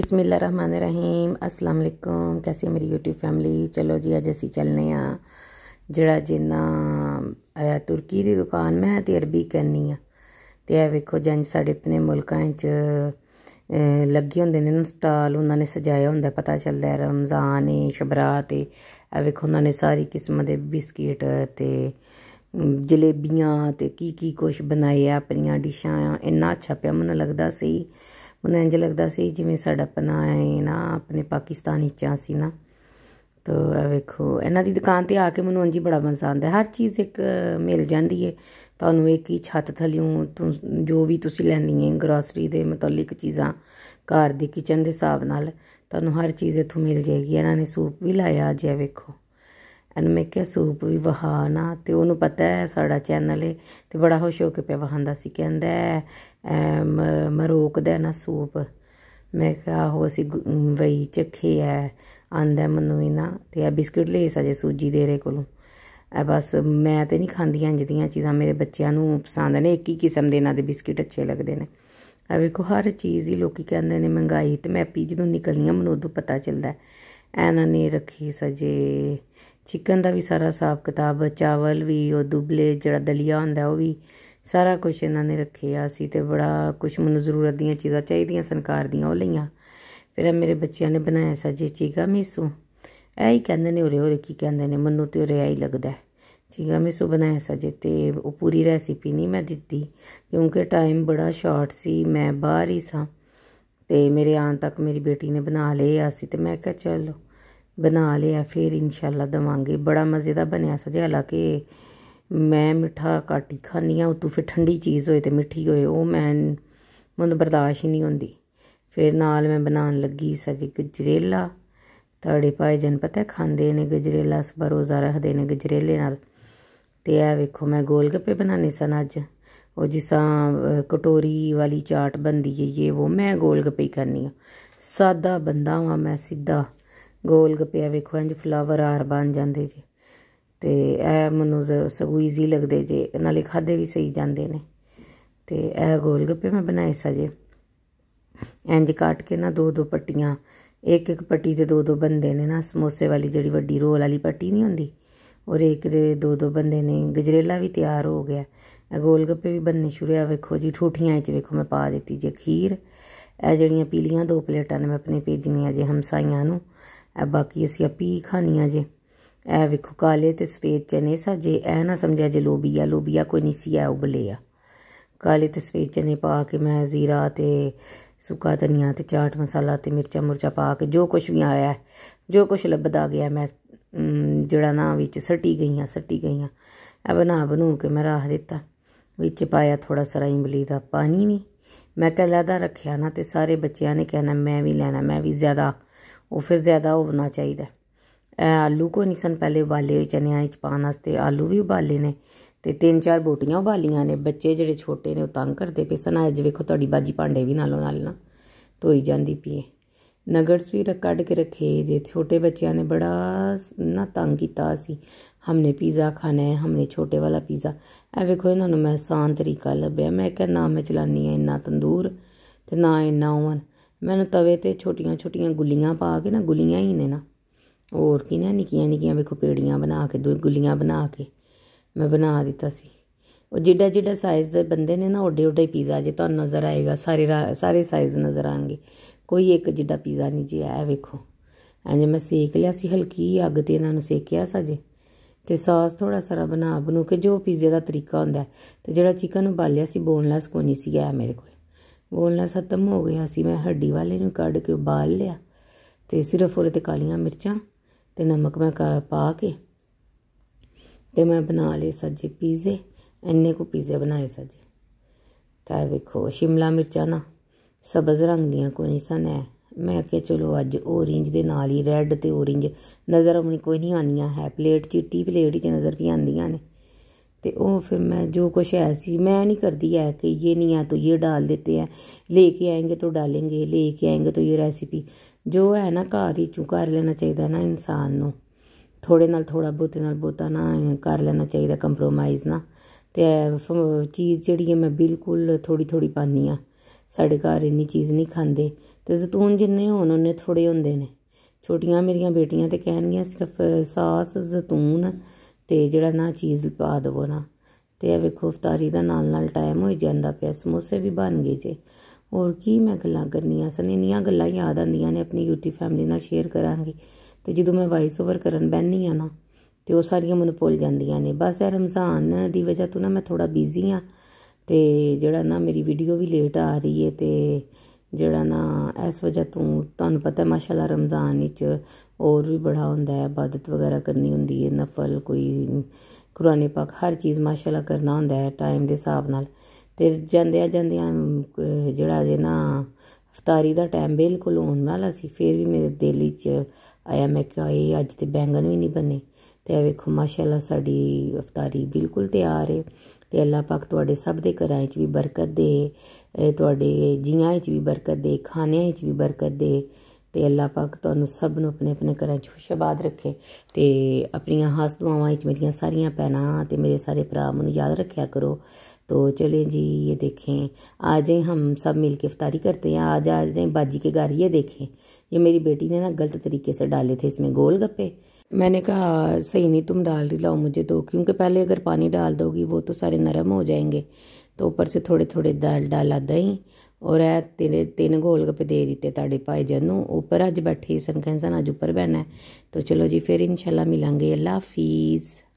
ਬਿਸਮਿਲ੍ਲਾ ਰਹਿਮਾਨ ਰਹੀਮ ਅਸਲਾਮ ਅਲੈਕੁਮ ਕੈਸੀ ਮੇਰੀ YouTube ਫੈਮਿਲੀ ਚਲੋ ਜੀ ਅੱਜ ਅਸੀਂ ਚੱਲਨੇ ਆ ਜਿਹੜਾ ਜਿੰਨਾ ਆਇਆ ਤੁਰਕੀ ਦੀ ਦੁਕਾਨ ਮੈਂ ਤੇ ਅਰਬੀ ਕਰਨੀ ਆ ਤੇ ਇਹ ਵੇਖੋ ਜੰਜ ਸਾਡੇ ਆਪਣੇ ਮੁਲਕਾਂ 'ਚ ਲੱਗੇ ਹੁੰਦੇ ਨੇ ਨਾ ਸਟਾਲ ਉਹਨਾਂ ਨੇ ਸਜਾਇਆ ਹੁੰਦਾ ਪਤਾ ਚੱਲਦਾ ਹੈ ਰਮਜ਼ਾਨ ਹੈ ਸ਼ਬਰਾ ਤੇ ਇਹ ਵੇਖੋ ਉਹਨਾਂ ਨੇ ਸਾਰੀ ਕਿਸਮ ਦੇ ਬਿਸਕਿਟ ਤੇ ਜਲੇਬੀਆਂ ਤੇ ਕੀ ਕੀ ਕੁਝ ਬਣਾਇਆ ਆਪਣੀਆਂ ਡਿਸ਼ਾਂ ਇੰਨਾ ਅੱਛਾ ਪਿਆ ਮੈਨੂੰ ਲੱਗਦਾ ਸੀ ਉਹਨਾਂ ਇੰਜ ਲੱਗਦਾ ਸੀ ਜਿਵੇਂ ਸਾਡਾ ਪਨਾ ਹੈ ਨਾ ਆਪਣੇ ਪਾਕਿਸਤਾਨੀ ਚਾਸੀ ਸੀ ਨਾ ਤੋ ਇਹ ਵੇਖੋ ਇਹਨਾਂ ਦੀ ਦੁਕਾਨ ਤੇ ਆ ਕੇ ਮੈਨੂੰ ਅੰਜੀ ਬੜਾ ਮਜ਼ਾ ਆਉਂਦਾ ਹਰ ਚੀਜ਼ ਇੱਕ ਮਿਲ ਜਾਂਦੀ ਹੈ ਤੁਹਾਨੂੰ ਇੱਕ ਹੀ ਛੱਤ ਥਲਿਓਂ ਜੋ ਵੀ ਤੁਸੀਂ ਲੈਣੀ ਹੈ ਗਰੋਸਰੀ ਦੇ ਮੁਤਲਕ ਚੀਜ਼ਾਂ ਘਰ ਦੀ ਕਿਚਨ ਦੇ ਹਿਸਾਬ ਨਾਲ ਤੁਹਾਨੂੰ ਹਰ ਚੀਜ਼ ਇੱਥੋਂ ਮਿਲ ਜਾਏਗੀ ਇਹਨਾਂ ਨੇ ਸੂਪ ਵੀ ਲਾਇਆ ਜੇ ਵੇਖੋ ਇਹਨੂੰ ਮੈਂ ਕਿਹਾ ਸੂਪ ਵੀ ਵਹਾ ਨਾ ਤੇ ਉਹਨੂੰ ਪਤਾ ਹੈ ਸਾਡਾ ਚੈਨਲ ਹੈ ਤੇ ਬੜਾ ਖੁਸ਼ ਹੋ ਕੇ ਪਿਆ ਵਹਾਂਦਾ ਸੀ ਕਹਿੰਦਾ ਮਰੋਕ ਦਾ ਨਾ ਸੂਪ ਮੈਂ ਕਿਹਾ ਹੋ ਅਸੀਂ ਵਈ ਚੱਖੇ ਐ ਆਂਦਾ ਮੈਨੂੰ ਹੀ ਨਾ ਤੇ ਆ ਬਿਸਕਟ ਲਈ ਸਾਜੇ ਸੂਜੀ ਦੇ ਰੇ ਕੋਲੋਂ ਐ ਬਸ ਮੈਂ ਤੇ ਨਹੀਂ ਖਾਂਦੀ ਜਿਹਦੀਆਂ ਚੀਜ਼ਾਂ ਮੇਰੇ ਬੱਚਿਆਂ ਨੂੰ ਪਸੰਦ ਨੇ ਇੱਕ ਹੀ ਕਿਸਮ ਦੇ ਇਹਨਾਂ ਦੇ ਬਿਸਕਟ ਅੱਛੇ ਲੱਗਦੇ ਨੇ ਐ ਵੇਖੋ ਹਰ ਚੀਜ਼ ਹੀ ਲੋਕੀ ਕਹਿੰਦੇ ਨੇ ਮਹਿੰਗਾਈ ਤੇ ਮੈਂ ਪੀ ਜਦੋਂ ਨਿਕਲਦੀਆਂ ਆ ਮੈਨੂੰ ਉਦੋਂ ਪਤਾ ਚੱਲਦਾ ਐ ਐਨਾ ਨਹੀਂ ਰੱਖੀ ਸਜੇ ਚਿਕਨ ਦਾ ਵੀ ਸਾਰਾ ਸਾਫ ਕਿਤਾਬ ਚਾਵਲ ਵੀ ਉਹ ਦੁਬਲੇ ਜਿਹੜਾ ਦਲੀਆ ਹੁੰਦਾ ਉਹ ਵੀ ਸਾਰਾ ਕੁਝ ਇਹਨਾਂ ਨੇ ਰੱਖਿਆ ਸੀ ਤੇ ਬੜਾ ਕੁਝ ਮੈਨੂੰ ਜ਼ਰੂਰਤ ਦੀਆਂ ਚੀਜ਼ਾਂ ਚਾਹੀਦੀਆਂ ਸੰਕਾਰ ਦੀਆਂ ਉਹ ਲਈਆਂ ਫਿਰ ਮੇਰੇ ਬੱਚਿਆਂ ਨੇ ਬਣਾਇਆ ਸਾ ਜੀ ਚੀਗਾ ਮੀਸੂ ਐ ਹੀ ਕਹਿੰਦੇ ਨੇ ਉਰੇ ਉਰੇ ਕੀ ਕਹਿੰਦੇ ਨੇ ਮਨੂ ਤੇ ਉਰੇ ਆਈ ਲੱਗਦਾ ਚੀਗਾ ਮੀਸੂ ਬਣਾਇਆ ਸਾ ਜੀ ਤੇ ਉਹ ਪੂਰੀ ਰੈਸਿਪੀ ਨਹੀਂ ਮੈਂ ਦਿੱਤੀ ਕਿਉਂਕਿ ਟਾਈਮ ਬੜਾ ਸ਼ਾਰਟ ਸੀ ਮੈਂ ਬਾਹਰ ਹੀ ਸਾਂ ਤੇ ਮੇਰੇ ਆਣ ਤੱਕ ਮੇਰੀ ਬੇਟੀ ਨੇ ਬਣਾ ਲਏ ਆ ਸੀ ਤੇ ਮੈਂ ਕਿਹਾ ਚਲੋ ਬਣਾ ਲਿਆ ਫਿਰ ਇਨਸ਼ਾਅੱਲਾ ਦਵਾਂਗੇ ਬੜਾ ਮਜ਼ੇ ਦਾ ਬਣਿਆ ਸਜੇ ਹਾਲਾਂਕਿ ਮੈਂ ਮਿੱਠਾ ਕਾਟੀ ਖਾਨੀ ਆ ਉਤੋਂ ਫਿਰ ਠੰਡੀ ਚੀਜ਼ ਹੋਏ ਤੇ ਮਿੱਠੀ ਹੋਏ ਉਹ ਮੈਂ ਮੈਨੂੰ ਬਰਦਾਸ਼ਤ ਹੀ ਨਹੀਂ ਹੁੰਦੀ ਫਿਰ ਨਾਲ ਮੈਂ ਬਣਾਉਣ ਲੱਗੀ ਸਜੇ ਗਜਰੇਲਾ ਤੜੇ ਪਾਏ ਜਨ ਪਤਾ ਖਾਂਦੇ ਨੇ ਗਜਰੇਲਾ ਸਵੇਰ ਰੋਜ਼ਾ ਰੱਖਦੇ ਨੇ ਗਜਰੇਲੇ ਨਾਲ ਤੇ ਆ ਵੇਖੋ ਮੈਂ ਗੋਲ ਗੱਪੇ ਬਣਾਣੇ ਸਨ ਅੱਜ ਉਹ ਜਿਸਾ ਕਟੋਰੀ ਵਾਲੀ ਚਾਟ ਬੰਦੀ ਹੈ ਇਹ ਉਹ ਮੈਂ ਗੋਲ ਗੱਪੇ ਕਰਨੀ ਆ ਸਾਦਾ ਬੰਦਾ ਵਾਂ ਮੈਂ ਸਿੱਧਾ ਗੋਲ ਗੱਪਿਆ ਵੇਖੋ ਇੰਜ ਫਲਾਵਰ ਆਰ ਬਣ ਜਾਂਦੇ ਜੀ ਤੇ ਇਹ ਮੈਨੂੰ ਸਗੂ ਈਜ਼ੀ ਲੱਗਦੇ ਜੇ ਨਾਲੇ ਖਾਦੇ ਵੀ ਸਹੀ ਜਾਂਦੇ ਨੇ ਤੇ ਇਹ ਗੋਲ ਗੱਪੇ ਮੈਂ ਬਣਾਏ ਜੀ ਇੰਜ ਕੱਟ ਕੇ ਨਾ ਦੋ ਦੋ ਪੱਟੀਆਂ ਇੱਕ ਇੱਕ ਪੱਟੀ ਦੇ ਦੋ ਦੋ ਬੰਦੇ ਨੇ ਨਾ ਸਮੋਸੇ ਵਾਲੀ ਜਿਹੜੀ ਵੱਡੀ ਰੋਲ ਵਾਲੀ ਪੱਟੀ ਨਹੀਂ ਹੁੰਦੀ ਔਰ ਇੱਕ ਦੇ ਦੋ ਦੋ ਬੰਦੇ ਨੇ ਗਜਰੇਲਾ ਵੀ ਤਿਆਰ ਹੋ ਗਿਆ ਇਹ ਗੋਲ ਗੱਪੇ ਵੀ ਬੰਨੇ ਸ਼ੁਰੂ ਆ ਵੇਖੋ ਜੀ ਠੂਠੀਆਂ ਵਿੱਚ ਵੇਖੋ ਮੈਂ ਪਾ ਦਿੱਤੀ ਜੇ ਖੀਰ ਇਹ ਜਿਹੜੀਆਂ ਪੀਲੀਆਂ ਦੋ ਪਲੇਟਾਂ ਨੇ ਮੈਂ ਆਪਣੀ ਭੇਜਣੀਆਂ ਜੇ ਹਮਸਾਈਆਂ ਨੂੰ ਇਹ ਬਾਕੀ ਅਸੀਂ ਆ ਪੀ ਖਾਣੀਆਂ ਜੇ ਇਹ ਵੇਖੋ ਕਾਲੇ ਤੇ ਸਫੇਦ ਚਨੇ ਸਾਜੇ ਇਹ ਨਾ ਸਮਝਿਆ ਜੇ ਲੋਬੀਆ ਲੋਬੀਆ ਕੋਈ ਨਹੀਂ ਸੀ ਆ ਉਬਲੇ ਆ ਕਾਲੇ ਤੇ ਸਫੇਦ ਚਨੇ ਪਾ ਕੇ ਮੈਂ ਜ਼ੀਰਾ ਤੇ ਸੁੱਕਾ ਧਨੀਆ ਤੇ ਚਾਟ ਮਸਾਲਾ ਤੇ ਮਿਰਚਾ ਮੁਰਚਾ ਪਾ ਕੇ ਜੋ ਕੁਝ ਵੀ ਆਇਆ ਜੋ ਕੁਝ ਲੱਭਦਾ ਗਿਆ ਮੈਂ ਜਿਹੜਾ ਨਾ ਵਿੱਚ ਸੱਟੀ ਗਈਆਂ ਸੱਟੀ ਗਈਆਂ ਇਹ ਬਣਾ ਬਣੂ ਕੇ ਮੈਂ ਰੱਖ ਦਿੱਤਾ ਵਿੱਚ ਪਾਇਆ ਥੋੜਾ ਸਾਰਾ ਇਮਲੀ ਦਾ ਪਾਣੀ ਵੀ ਮੈਂ ਕਹਿੰਦਾ ਰੱਖਿਆ ਨਾ ਤੇ ਸਾਰੇ ਬੱਚਿਆਂ ਨੇ ਕਹਿਣਾ ਮੈਂ ਵੀ ਲੈਣਾ ਮੈਂ ਵੀ ਜ਼ਿਆਦਾ ਉਹ ਫਿਰ ਜ਼ਿਆਦਾ ਹੋਣਾ ਚਾਹੀਦਾ ਆਲੂ ਕੋ ਨਹੀਂ ਸਨ ਪਹਿਲੇ ਉਬਾਲੇ ਚਨਿਆਂ ਵਿੱਚ ਪਾਣ ਵਾਸਤੇ ਆਲੂ ਵੀ ਉਬਾਲੇ ਨੇ ਤੇ ਤਿੰਨ ਚਾਰ ਬੋਟੀਆਂ ਉਬਾਲੀਆਂ ਨੇ ਬੱਚੇ ਜਿਹੜੇ ਛੋਟੇ ਨੇ ਉਹ ਤੰਗ ਕਰਦੇ ਪਏ ਸਨ ਅੱਜ ਵੇਖੋ ਤੁਹਾਡੀ ਬਾਜੀ ਭਾਂਡੇ ਵੀ ਨਾਲੋਂ ਨਾਲ ਨਾ ਧੋਈ ਜਾਂਦੀ ਪਈ ਨਗਰਸ ਵੀ ਕੱਢ ਕੇ ਰੱਖੇ ਜੇ ਛੋਟੇ ਬੱਚਿਆਂ ਨੇ ਬੜਾ ਨਾ ਤੰਗ ਕੀਤਾ ਸੀ ਹਮਨੇ ਪੀਜ਼ਾ ਖਾਣਾ ਹੈ ਹਮਨੇ ਛੋਟੇ ਵਾਲਾ ਪੀਜ਼ਾ ਐ ਵੇਖੋ ਇਹਨਾਂ ਨੂੰ ਮੈਂ ਆਸਾਨ ਤਰੀਕਾ ਲੱਭਿਆ ਮੈਂ ਕਿਹਾ ਨਾ ਮੈਂ ਚਲਾਨੀ ਐ ਇੰਨਾ ਤੰਦੂਰ ਤੇ ਨਾ ਇੰਨਾ ਓਵਨ ਮੈਨੂੰ ਤਵੇ ਤੇ ਛੋਟੀਆਂ ਛੋਟੀਆਂ ਗੁੱਲੀਆਂ ਪਾ ਕੇ ਨਾ ਗੁੱਲੀਆਂ ਹੀ ਨੇ ਨਾ ਹੋਰ ਕੀ ਨਾ ਨਿੱਕੀਆਂ ਨਿੱਕੀਆਂ ਵੇਖੋ ਪੇੜੀਆਂ ਬਣਾ ਕੇ ਦੋ ਗੁੱਲੀਆਂ ਬਣਾ ਕੇ ਮੈਂ ਬਣਾ ਦਿੱਤਾ ਸੀ ਉਹ ਜਿੱਡਾ ਜਿੱਡਾ ਸਾਈਜ਼ ਦੇ ਬੰਦੇ ਨੇ ਨਾ ਓਡੇ ਓਡੇ ਪੀਜ਼ਾ ਜੇ ਤੁਹਾਨੂੰ ਨਜ਼ਰ ਆਏਗਾ ਸਾਰੇ ਸਾਰੇ ਸਾਈਜ਼ ਨਜ਼ਰ ਆਣਗੇ ਕੋਈ ਇੱਕ ਜਿੱਡਾ ਪੀਜ਼ਾ ਨਹੀਂ ਜੀ ਆਇਆ ਵੇਖੋ ਐਂ ਮੈਂ ਸੇਕ ਲਿਆ ਸੀ ਹਲਕੀ ਅੱਗ ਤੇ ਇਹਨਾਂ ਨੂੰ ਸੇਕਿਆ ਸਾਜੇ ਤੇ ਸੌਸ ਥੋੜਾ ਸਾਰਾ ਬਣਾ ਬਣੂ ਕੇ ਜੋ ਪੀਜ਼ੇ ਦਾ ਤਰੀਕਾ ਹੁੰਦਾ ਤੇ ਜਿਹੜਾ ਚਿਕਨ ਉਬਾਲਿਆ ਸੀ ਬੋਨਲੈਸ ਕੋਨੀ ਸੀ ਆ ਮੇਰੇ ਕੋਲ ਬੋਲਣਾ ਖਤਮ ਹੋ ਗਿਆ ਸੀ ਮੈਂ ਹੱਡੀ ਵਾਲੇ ਨੂੰ ਕੱਢ ਕੇ ਬਾਲ ਲਿਆ ਤੇ ਸਿਰਫ ਉਹਦੇ ਤੇ ਕਾਲੀਆਂ ਮਿਰਚਾਂ ਤੇ ਨਮਕ ਮੈਂ ਪਾ ਕੇ ਤੇ ਮੈਂ ਬਣਾ ਲਏ ਸੱਜੇ ਪੀਜ਼ੇ ਐਨੇ ਕੋ ਪੀਜ਼ੇ ਬਣਾਏ ਸੱਜੇ ਤਾਂ ਵੇਖੋ ਸ਼ਿਮਲਾ ਮਿਰਚਾਂ ਨਾ ਸਬਜ਼ ਰੰਗ ਦੀਆਂ ਕੋਈ ਨਹੀਂ ਸਨ ਐ ਮੈਂ ਕਿਹਾ ਚਲੋ ਅੱਜ ਔਰੇਂਜ ਦੇ ਨਾਲ ਹੀ ਰੈੱਡ ਤੇ ਔਰੇਂਜ ਨਜ਼ਰ ਆਉਣੀ ਕੋਈ ਨਹੀਂ ਆਨੀਆਂ ਹੈ ਪਲੇਟ ਚਿੱਟੀ ਪਲੇਟ ਹੀ ਨਜ਼ਰ ਵੀ ਆਉਂਦੀਆਂ ਨੇ ते ओह् फिर मैं जो कुछ है सी मैं नहीं करती है कि ये नहीं है तो ये डाल देते हैं लेके आएंगे तो डालेंगे लेके आएंगे तो ये रेसिपी जो है ना घर ही कर लेना चाहिदा ना इंसान ਨੂੰ ਥੋੜੇ ਨਾਲ ਥੋੜਾ ਬਹੁਤੇ ਨਾਲ ਬਹੁਤਾ ਨਾ ਕਰ ਲੈਣਾ ਚਾਹੀਦਾ ਕੰਪਰੋਮਾਈਜ਼ ਨਾ ਤੇ ਚੀਜ਼ ਜਿਹੜੀ ਹੈ ਮੈਂ ਬਿਲਕੁਲ ਥੋੜੀ ਥੋੜੀ ਪਾਨੀ ਆ ਸਾਡੇ ਘਰ ਇੰਨੀ ਚੀਜ਼ ਨਹੀਂ ਖਾਂਦੇ ਤੇ ਜ਼ੈਤੂਨ ਜਿੰਨੇ ਹੋਣ ਉਹਨੇ ਥੋੜੇ ਹੁੰਦੇ ਨੇ ਛੋਟੀਆਂ ਮੇਰੀਆਂ ਬੇਟੀਆਂ ਤੇ ਕਹਿਣਗੀਆਂ ਸਿਰਫ ਸਾਸ ਜ਼ੈਤੂਨ ਤੇ ਜਿਹੜਾ ਨਾ ਚੀਜ਼ ਪਾ ਦਵੋ ਨਾ ਤੇ ਇਹ ਵੇਖੋ ਫਤਾਰੀ ਦਾ ਨਾਲ ਨਾਲ ਟਾਈਮ ਹੋਈ ਜਾਂਦਾ ਪਿਆ ਸਮੋਸੇ ਵੀ ਬਣ ਗਏ ਜੇ ਹੋਰ ਕੀ ਮੈਂ ਗੱਲਾਂ ਕਰਨੀਆਂ ਸਨ ਇੰਨੀਆਂ ਗੱਲਾਂ ਯਾਦ ਆਉਂਦੀਆਂ ਨੇ ਆਪਣੀ ਯੂਟੀ ਫੈਮਿਲੀ ਨਾਲ ਸ਼ੇਅਰ ਕਰਾਂਗੀ ਤੇ ਜਦੋਂ ਮੈਂ ਵਾਇਸ ਓਵਰ ਕਰਨ ਬੈਣੀ ਆ ਨਾ ਤੇ ਉਹ ਸਾਰੀਆਂ ਮੈਨੂੰ ਭੁੱਲ ਜਾਂਦੀਆਂ ਨੇ ਬਸ ਇਹ ਰਮਜ਼ਾਨ ਦੀ ਵਜ੍ਹਾ ਤੋਂ ਨਾ ਮੈਂ ਥੋੜਾ ਬਿਜ਼ੀ ਆ ਤੇ ਜਿਹੜਾ ਨਾ ਮੇਰੀ ਵੀਡੀਓ ਵੀ ਲੇਟ ਆ ਰਹੀ ਹੈ ਤੇ ਜਿਹੜਾ ਨਾ ਇਸ ਵਜ੍ਹਾ ਤੋਂ ਤੁਹਾਨੂੰ ਪਤਾ ਮਾਸ਼ਾਅੱਲਾ ਰਮਜ਼ਾਨ ਵਿੱਚ ਹੋਰ ਵੀ ਬੜਾ ਹੁੰਦਾ ਹੈ ਇਬਾਦਤ ਵਗੈਰਾ ਕਰਨੀ ਹੁੰਦੀ ਹੈ ਨਫਲ ਕੋਈ ਕੁਰਾਨੇ ਪਾਕ ਹਰ ਚੀਜ਼ ਮਾਸ਼ਾਅੱਲਾ ਕਰਨਾ ਹੁੰਦਾ ਹੈ ਟਾਈਮ ਦੇ ਹਿਸਾਬ ਨਾਲ ਤੇ ਜਾਂਦੇ ਆ ਜਿਹੜਾ ਜੇ ਨਾ ਇਫਤਾਰੀ ਦਾ ਟਾਈਮ ਬਿਲਕੁਲ ਹੋਣ ਵਾਲਾ ਸੀ ਫਿਰ ਵੀ ਮੇਰੇ ਦੇਲੀ ਚ ਆਇਆ ਮੈਂ ਕਿਹਾ ਇਹ ਅੱਜ ਤੇ ਬੈਂਗਨ ਵੀ ਨਹੀਂ ਬਣੇ ਤੇ ਇਹ ਵੇਖੋ ਮਾਸ਼ਾਅੱਲਾ ਸਾਡੀ ਇਫਤਾਰੀ ਬਿਲਕੁਲ ਤਿਆਰ ਹੈ ਤੇ ਅੱਲਾਹ ਪਾਕ ਤੁਹਾਡੇ ਸਭ ਦੇ ਘਰਾਂ ਵਿੱਚ ਵੀ ਬਰਕਤ ਦੇ ਤੁਹਾਡੇ ਜੀਆਂ ਵਿੱਚ ਵੀ ਬਰਕਤ ਦੇ ਖਾਣਿਆਂ ਵਿੱਚ ਵੀ ਬਰਕਤ ਦੇ ਤੇ अल्लाह ਪਾਕ ਤੁਹਾਨੂੰ ਸਭ अपने अपने घर ਘਰਾਂ 'ਚ ਖੁਸ਼ਬਾਦ अपन ਤੇ ਆਪਣੀਆਂ ਹਾਸ ਦੁਆਵਾਂ ਵਿੱਚ ਮੇਰੀਆਂ ਸਾਰੀਆਂ ਪੈਣਾ ਤੇ ਮੇਰੇ ਸਾਰੇ ਭਰਾ ਨੂੰ तो चले जी ये देखें आज हम सब मिल के इफ्तारी करते हैं आज आ जाए बाजी के घर ये देखें ये मेरी बेटी ने ना गलत तरीके से डाले थे इसमें गोल गप्पे मैंने कहा सही नहीं तुम डाल रही लाओ मुझे दो क्योंकि पहले अगर पानी डाल दोगी वो तो सारे नरम हो जाएंगे तो ऊपर से थोड़े थोड़े दाल डाला दही ਔਰ ਇਹ ਤਿੰਨ ਤਿੰਨ गोल ਦੇ ਦਿੱਤੇ ਤੁਹਾਡੇ ਭਾਈ ਜਨ ਨੂੰ ਉੱਪਰ ਅੱਜ ਬੈਠੇ ਸਨ ਕਹਿੰਦੇ ਸਨ ਅੱਜ ਉੱਪਰ ਬੈਣਾ ਹੈ ਤਾਂ ਚਲੋ ਜੀ ਫਿਰ ਇਨਸ਼ਾਅੱਲਾ ਮਿਲਾਂਗੇ ਅੱਲਾ ਹਾਫਿਜ਼